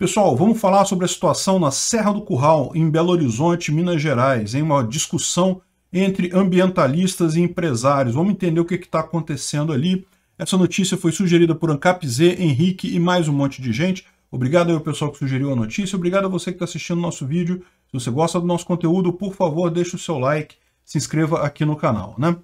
Pessoal, vamos falar sobre a situação na Serra do Curral, em Belo Horizonte, Minas Gerais, em uma discussão entre ambientalistas e empresários. Vamos entender o que está acontecendo ali. Essa notícia foi sugerida por Ancap Z, Henrique e mais um monte de gente. Obrigado ao pessoal que sugeriu a notícia, obrigado a você que está assistindo o nosso vídeo. Se você gosta do nosso conteúdo, por favor, deixe o seu like, se inscreva aqui no canal, né?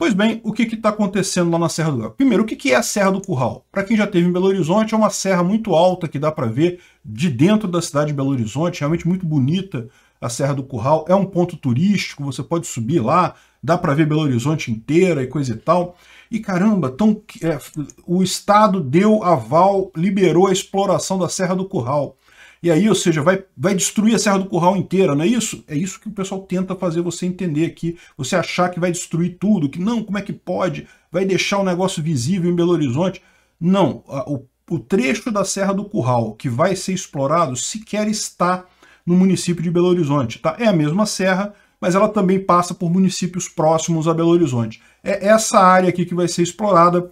Pois bem, o que está acontecendo lá na Serra do Curral Primeiro, o que, que é a Serra do Curral? Para quem já esteve em Belo Horizonte, é uma serra muito alta que dá para ver de dentro da cidade de Belo Horizonte, realmente muito bonita a Serra do Curral. É um ponto turístico, você pode subir lá, dá para ver Belo Horizonte inteira e coisa e tal. E caramba, tão, é, o Estado deu aval, liberou a exploração da Serra do Curral. E aí, ou seja, vai, vai destruir a Serra do Curral inteira, não é isso? É isso que o pessoal tenta fazer você entender aqui. Você achar que vai destruir tudo, que não, como é que pode? Vai deixar o negócio visível em Belo Horizonte. Não, a, o, o trecho da Serra do Curral que vai ser explorado sequer está no município de Belo Horizonte. Tá? É a mesma serra, mas ela também passa por municípios próximos a Belo Horizonte. É essa área aqui que vai ser explorada.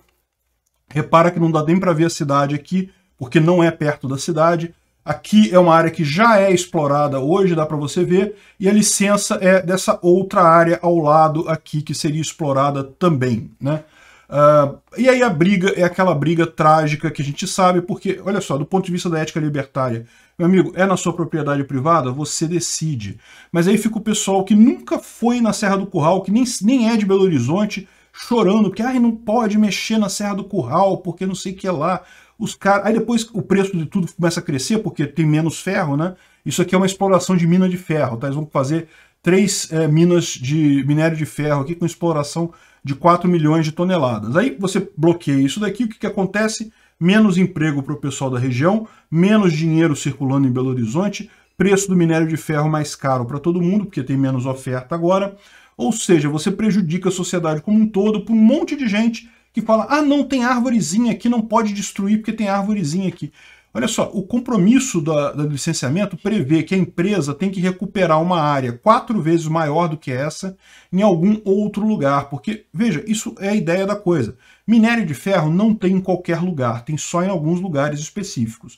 Repara que não dá nem para ver a cidade aqui, porque não é perto da cidade. Aqui é uma área que já é explorada hoje, dá para você ver, e a licença é dessa outra área ao lado aqui, que seria explorada também. Né? Uh, e aí a briga é aquela briga trágica que a gente sabe, porque, olha só, do ponto de vista da ética libertária, meu amigo, é na sua propriedade privada? Você decide. Mas aí fica o pessoal que nunca foi na Serra do Curral, que nem, nem é de Belo Horizonte, chorando, que ah, não pode mexer na Serra do Curral, porque não sei o que é lá. Os caras. Aí depois o preço de tudo começa a crescer, porque tem menos ferro, né? Isso aqui é uma exploração de mina de ferro, tá? Eles vão fazer três é, minas de minério de ferro aqui com exploração de 4 milhões de toneladas. Aí você bloqueia isso daqui, o que, que acontece? Menos emprego para o pessoal da região, menos dinheiro circulando em Belo Horizonte, preço do minério de ferro mais caro para todo mundo, porque tem menos oferta agora. Ou seja, você prejudica a sociedade como um todo para um monte de gente que fala: ah, não, tem árvorezinha aqui, não pode destruir porque tem árvorezinha aqui. Olha só, o compromisso da, do licenciamento prevê que a empresa tem que recuperar uma área quatro vezes maior do que essa em algum outro lugar. Porque, veja, isso é a ideia da coisa. Minério de ferro não tem em qualquer lugar, tem só em alguns lugares específicos.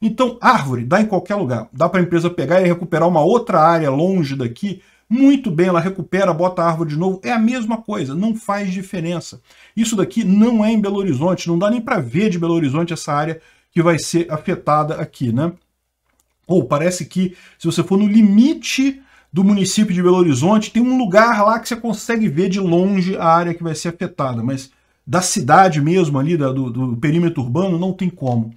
Então, árvore dá em qualquer lugar. Dá para a empresa pegar e recuperar uma outra área longe daqui muito bem, ela recupera, bota a árvore de novo. É a mesma coisa, não faz diferença. Isso daqui não é em Belo Horizonte, não dá nem para ver de Belo Horizonte essa área que vai ser afetada aqui, né? Ou parece que se você for no limite do município de Belo Horizonte, tem um lugar lá que você consegue ver de longe a área que vai ser afetada, mas da cidade mesmo ali, da, do, do perímetro urbano, não tem como.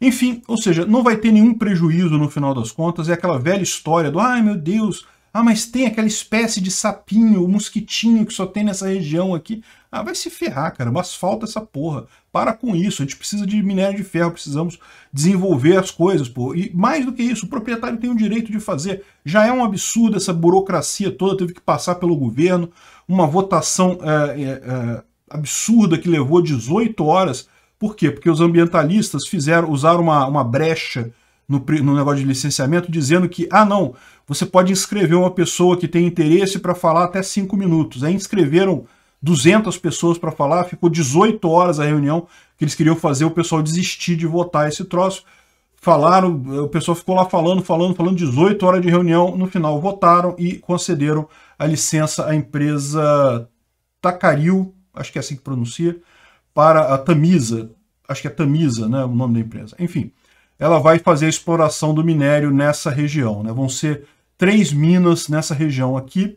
Enfim, ou seja, não vai ter nenhum prejuízo no final das contas, é aquela velha história do ai meu Deus, ah, mas tem aquela espécie de sapinho, mosquitinho que só tem nessa região aqui. Ah, vai se ferrar, cara. Mas falta essa porra. Para com isso. A gente precisa de minério de ferro, precisamos desenvolver as coisas, pô. E mais do que isso, o proprietário tem o direito de fazer. Já é um absurdo essa burocracia toda, teve que passar pelo governo, uma votação é, é, é absurda que levou 18 horas. Por quê? Porque os ambientalistas fizeram, usaram uma, uma brecha no, no negócio de licenciamento dizendo que, ah, não, você pode inscrever uma pessoa que tem interesse para falar até 5 minutos. Aí inscreveram 200 pessoas para falar, ficou 18 horas a reunião que eles queriam fazer o pessoal desistir de votar esse troço. Falaram, o pessoal ficou lá falando, falando, falando, 18 horas de reunião, no final votaram e concederam a licença à empresa Tacaril, acho que é assim que pronuncia, para a Tamisa, acho que é Tamisa, né, o nome da empresa. Enfim, ela vai fazer a exploração do minério nessa região. Né? Vão ser três minas nessa região aqui,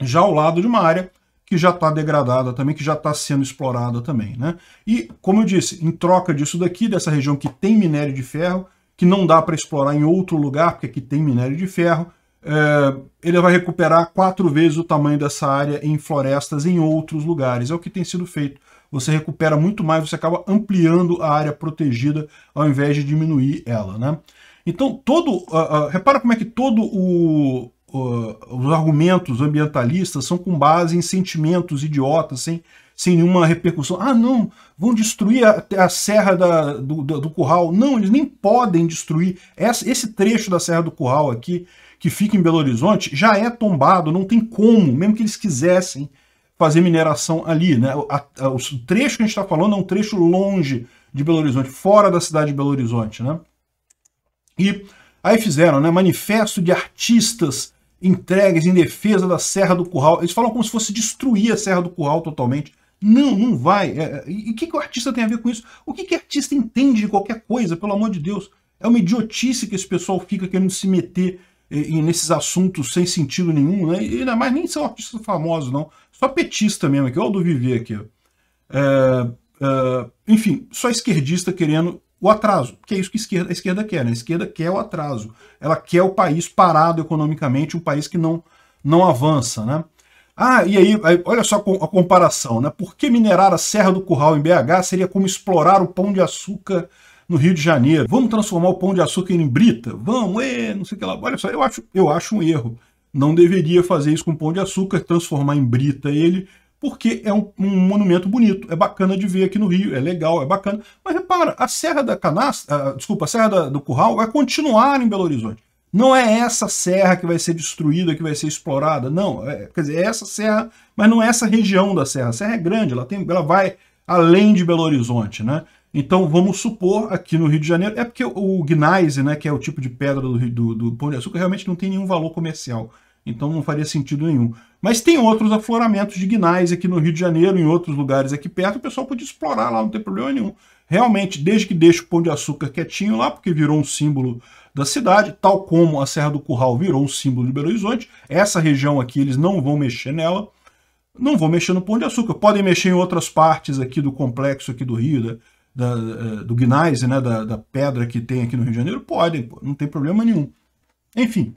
já ao lado de uma área que já está degradada também, que já está sendo explorada também. Né? E, como eu disse, em troca disso daqui, dessa região que tem minério de ferro, que não dá para explorar em outro lugar, porque aqui tem minério de ferro, é, ele vai recuperar quatro vezes o tamanho dessa área em florestas em outros lugares. É o que tem sido feito. Você recupera muito mais, você acaba ampliando a área protegida ao invés de diminuir ela. Né? Então, todo, uh, uh, repara como é que todo uh, os argumentos ambientalistas são com base em sentimentos idiotas, sem, sem nenhuma repercussão. Ah, não, vão destruir a, a Serra da, do, do, do Curral. Não, eles nem podem destruir. Essa, esse trecho da Serra do Curral aqui que fica em Belo Horizonte já é tombado, não tem como, mesmo que eles quisessem fazer mineração ali. Né? A, a, o trecho que a gente está falando é um trecho longe de Belo Horizonte, fora da cidade de Belo Horizonte. Né? E aí fizeram, né? Manifesto de artistas entregues em defesa da Serra do Curral. Eles falam como se fosse destruir a Serra do Curral totalmente. Não, não vai. É, é e o que, que o artista tem a ver com isso? O que, que artista entende de qualquer coisa, pelo amor de Deus? É uma idiotice que esse pessoal fica querendo se meter e, e, nesses assuntos sem sentido nenhum, né? E ainda é mais nem são artistas famosos, não. Só petista mesmo aqui, olha o do Viver aqui. É, é, enfim, só esquerdista querendo o atraso, que é isso que a esquerda, a esquerda quer, né? A esquerda quer o atraso. Ela quer o país parado economicamente, um país que não, não avança, né? Ah, e aí, olha só a comparação, né? Por que minerar a Serra do Curral em BH seria como explorar o pão de açúcar no Rio de Janeiro. Vamos transformar o pão de açúcar em brita? Vamos, é, não sei o que lá. Olha só, eu acho, eu acho um erro. Não deveria fazer isso com pão de açúcar, transformar em brita ele, porque é um, um, monumento bonito, é bacana de ver aqui no Rio, é legal, é bacana. Mas repara, a Serra da Canastra, ah, desculpa, a Serra da, do Curral vai continuar em Belo Horizonte. Não é essa serra que vai ser destruída, que vai ser explorada, não. É, quer dizer, é essa serra, mas não é essa região da serra. A serra é grande, ela, tem, ela vai além de Belo Horizonte, né? Então, vamos supor, aqui no Rio de Janeiro, é porque o gneiss, né, que é o tipo de pedra do, do, do Pão de Açúcar, realmente não tem nenhum valor comercial. Então não faria sentido nenhum. Mas tem outros afloramentos de gnais aqui no Rio de Janeiro, em outros lugares aqui perto, o pessoal pode explorar lá, não tem problema nenhum. Realmente, desde que deixe o Pão de Açúcar quietinho lá, porque virou um símbolo da cidade, tal como a Serra do Curral virou um símbolo de Belo Horizonte, essa região aqui eles não vão mexer nela, não vão mexer no Pão de Açúcar. Podem mexer em outras partes aqui do complexo aqui do Rio, né? da, eh, do gnais, né, da, da, pedra que tem aqui no Rio de Janeiro? Podem, não tem problema nenhum. Enfim,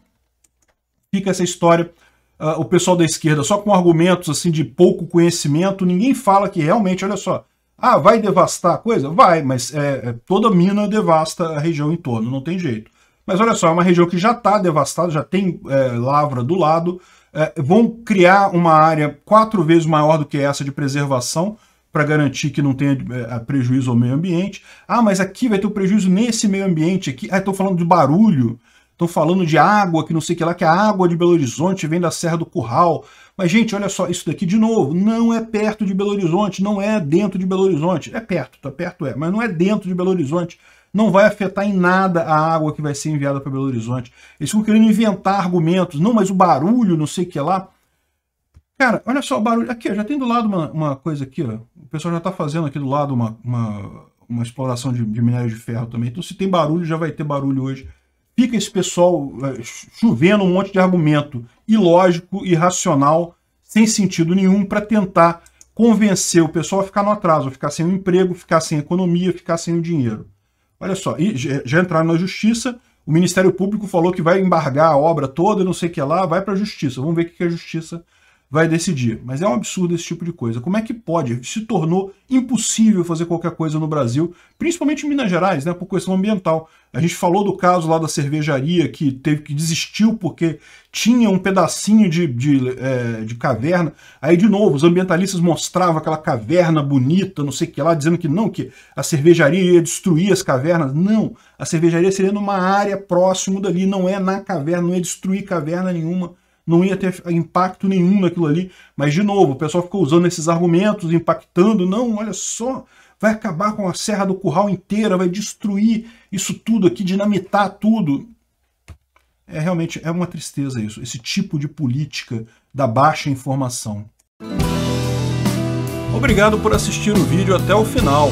fica essa história. Uh, o pessoal da esquerda, só com argumentos assim de pouco conhecimento, ninguém fala que realmente, olha só, ah, vai devastar a coisa? Vai, mas é, é toda mina devasta a região em torno, não tem jeito. Mas olha só, é uma região que já está devastada, já tem é, lavra do lado, é, vão criar uma área quatro vezes maior do que essa de preservação, para garantir que não tenha é, prejuízo ao meio ambiente. Ah, mas aqui vai ter um prejuízo nesse meio ambiente aqui. Ah, estou falando de barulho, estou falando de água, que não sei o que lá, que é a água de Belo Horizonte vem da Serra do Curral. Mas, gente, olha só, isso daqui, de novo, não é perto de Belo Horizonte, não é dentro de Belo Horizonte. É perto, tá perto é, mas não é dentro de Belo Horizonte não vai afetar em nada a água que vai ser enviada para Belo Horizonte. Eles ficam querendo inventar argumentos, não, mas o barulho, não sei o que lá. Cara, olha só o barulho. Aqui, já tem do lado uma, uma coisa aqui, ó. O pessoal já está fazendo aqui do lado uma, uma, uma exploração de, de minério de ferro também. Então, se tem barulho, já vai ter barulho hoje. Fica esse pessoal é, chovendo um monte de argumento ilógico, irracional, sem sentido nenhum, para tentar convencer o pessoal a ficar no atraso, a ficar sem o emprego, ficar sem economia, ficar sem o dinheiro. Olha só, e já entraram na justiça, o Ministério Público falou que vai embargar a obra toda, não sei o que lá, vai para a justiça. Vamos ver o que a justiça vai decidir. Mas é um absurdo esse tipo de coisa. Como é que pode? Se tornou impossível fazer qualquer coisa no Brasil, principalmente em Minas Gerais, né, por questão ambiental. A gente falou do caso lá da cervejaria que teve que desistiu porque tinha um pedacinho de, de, é, de caverna. Aí, de novo, os ambientalistas mostravam aquela caverna bonita, não sei o que lá, dizendo que não, que a cervejaria ia destruir as cavernas. Não, a cervejaria seria numa área próximo dali, não é na caverna, não ia destruir caverna nenhuma não ia ter impacto nenhum naquilo ali. Mas, de novo, o pessoal ficou usando esses argumentos, impactando. Não, olha só, vai acabar com a Serra do Curral inteira, vai destruir isso tudo aqui, dinamitar tudo. É realmente é uma tristeza isso, esse tipo de política da baixa informação. Obrigado por assistir o vídeo até o final.